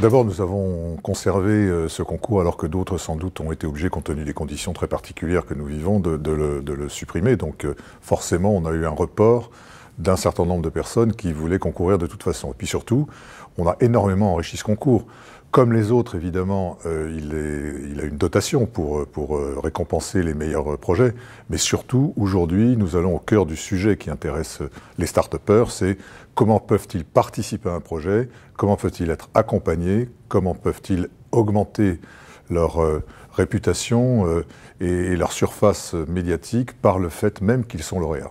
D'abord, nous avons conservé euh, ce concours alors que d'autres, sans doute, ont été obligés, compte tenu des conditions très particulières que nous vivons, de, le, supprimer. Donc, euh, forcément, on a eu un report d'un certain nombre de personnes qui voulaient concourir de toute façon. Et puis surtout, on a énormément enrichi ce concours. Comme les autres, évidemment, euh, il, il, a une dotation pour, pour euh, récompenser les meilleurs euh, projets. Mais surtout, aujourd'hui, nous allons au cœur du sujet qui intéresse les start-upers, c'est comment peuvent-ils participer à un projet, comment peuvent-ils être accompagnés, comment peuvent-ils augmenter leur réputation et leur surface médiatique par le fait même qu'ils sont lauréats.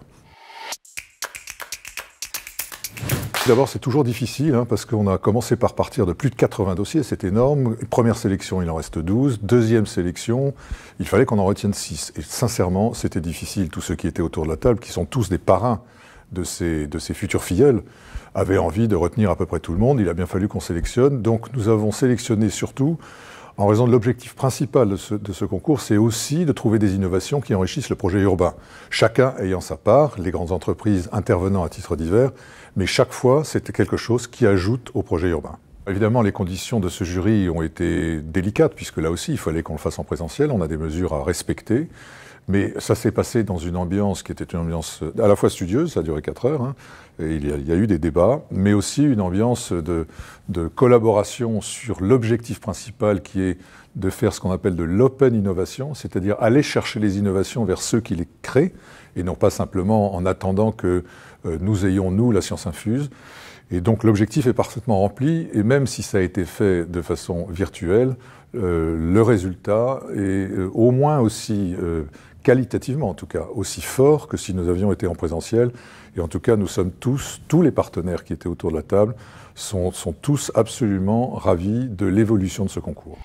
D'abord, c'est toujours difficile hein, parce qu'on a commencé par partir de plus de 80 dossiers, c'est énorme. Première sélection, il en reste 12. Deuxième sélection, il fallait qu'on en retienne 6. Et sincèrement, c'était difficile. Tous ceux qui étaient autour de la table, qui sont tous des parrains de ces, de ces futurs filleuls, avaient envie de retenir à peu près tout le monde. Il a bien fallu qu'on sélectionne. Donc nous avons sélectionné surtout en raison de l'objectif principal de ce, concours, c'est aussi de trouver des innovations qui enrichissent le projet urbain, chacun ayant sa part, les grandes entreprises intervenant à titre divers, mais chaque fois, c'est quelque chose qui ajoute au projet urbain. Évidemment, les conditions de ce jury ont été délicates, puisque là aussi, il fallait qu'on le fasse en présentiel. On a des mesures à respecter. Mais ça s'est passé dans une ambiance qui était une ambiance euh, à la fois studieuse, ça a duré 4 heures, hein, et il y, a, eu des débats, mais aussi une ambiance de collaboration sur l'objectif principal qui est de faire ce qu'on appelle de l'open innovation, c'est-à-dire aller chercher les innovations vers ceux qui les créent, et non pas simplement en attendant que euh, nous ayons, nous, la science infuse. Et donc l'objectif est parfaitement rempli, et même si ça a été fait de façon virtuelle, euh, le résultat est euh, au moins aussi, euh, qualitativement en tout cas, aussi fort que si nous avions été en présentiel. Et en tout cas, nous sommes tous, tous les partenaires qui étaient autour de la table, sont, sont tous absolument ravis de l'évolution de ce concours.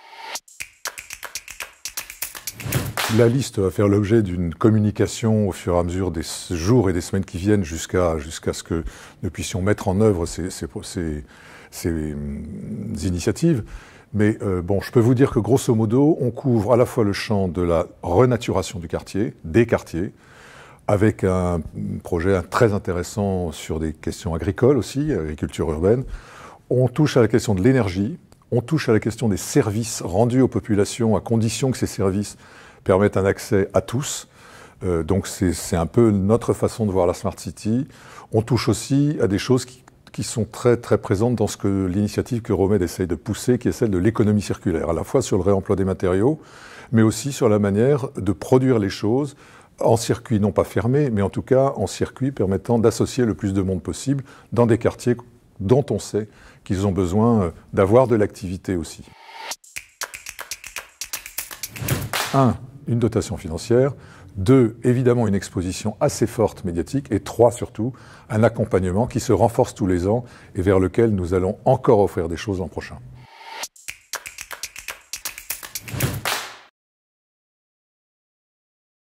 La liste va faire l'objet d'une communication au fur et à mesure des jours et des semaines qui viennent jusqu'à ce que nous puissions mettre en œuvre ces, hum, initiatives. Mais euh, bon, je peux vous dire que grosso modo, on couvre à la fois le champ de la renaturation du quartier, des quartiers, avec un projet très intéressant sur des questions agricoles aussi, agriculture urbaine. On touche à la question de l'énergie, on touche à la question des services rendus aux populations à condition que ces services permettent un accès à tous. Euh, donc c'est un peu notre façon de voir la Smart City. On touche aussi à des choses qui, sont très très présentes dans ce que l'initiative que Romed essaye de pousser, qui est celle de l'économie circulaire, à la fois sur le réemploi des matériaux, mais aussi sur la manière de produire les choses en circuit non pas fermé, mais en tout cas en circuit permettant d'associer le plus de monde possible dans des quartiers dont on sait qu'ils ont besoin euh, d'avoir de l'activité aussi. 1 une dotation financière, deux, évidemment une exposition assez forte médiatique, et trois, surtout, un accompagnement qui se renforce tous les ans et vers lequel nous allons encore offrir des choses l'an prochain.